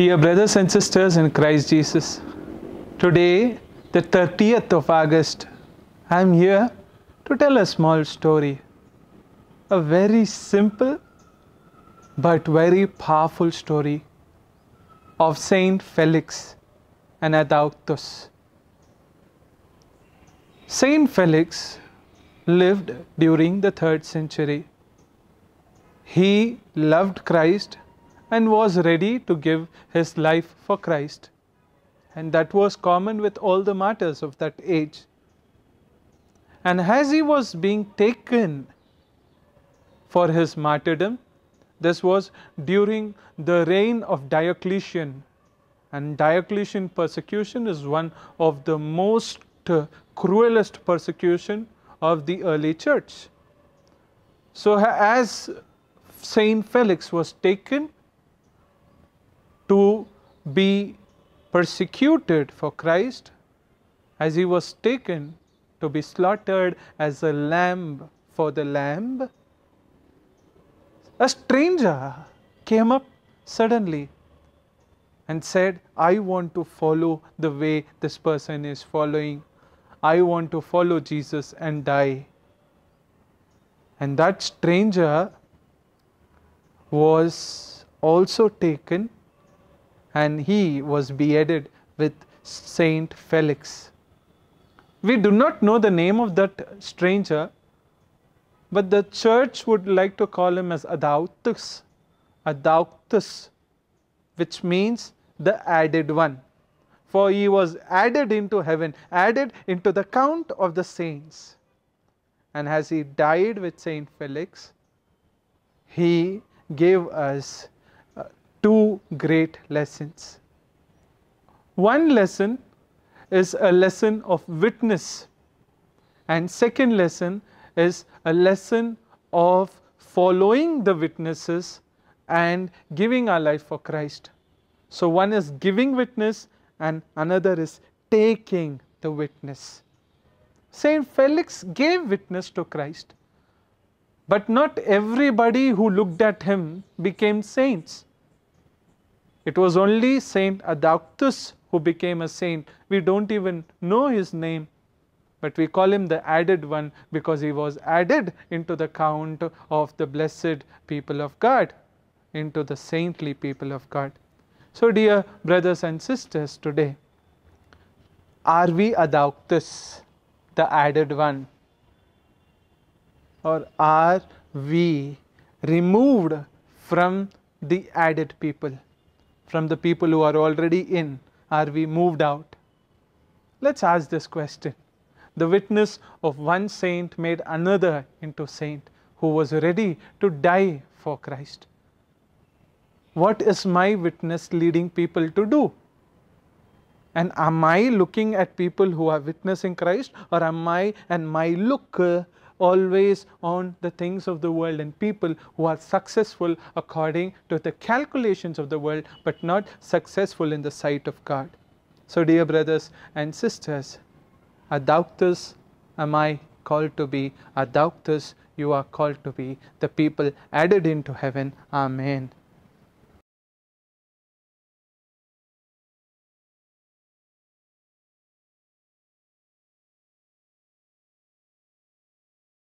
Dear brothers and sisters in Christ Jesus, today, the 30th of August, I am here to tell a small story. A very simple but very powerful story of Saint Felix and Anadauctus. Saint Felix lived during the 3rd century. He loved Christ and was ready to give his life for Christ. And that was common with all the martyrs of that age. And as he was being taken for his martyrdom, this was during the reign of Diocletian. And Diocletian persecution is one of the most uh, cruelest persecution of the early church. So as Saint Felix was taken to be persecuted for Christ as he was taken to be slaughtered as a lamb for the lamb. A stranger came up suddenly and said, I want to follow the way this person is following. I want to follow Jesus and die. And that stranger was also taken and he was beheaded with Saint Felix. We do not know the name of that stranger, but the church would like to call him as Adautus, Adautus, which means the added one. For he was added into heaven, added into the count of the saints. And as he died with Saint Felix, he gave us great lessons. One lesson is a lesson of witness and second lesson is a lesson of following the witnesses and giving our life for Christ. So one is giving witness and another is taking the witness. Saint Felix gave witness to Christ, but not everybody who looked at him became saints. It was only Saint Adauctus who became a saint. We don't even know his name, but we call him the added one because he was added into the count of the blessed people of God, into the saintly people of God. So, dear brothers and sisters, today, are we Adauctus, the added one? Or are we removed from the added people? from the people who are already in? Are we moved out? Let's ask this question. The witness of one saint made another into saint who was ready to die for Christ. What is my witness leading people to do? And am I looking at people who are witnessing Christ or am I and my look uh, always on the things of the world and people who are successful according to the calculations of the world but not successful in the sight of God. So dear brothers and sisters, adopters am I called to be, adopters you are called to be, the people added into heaven. Amen.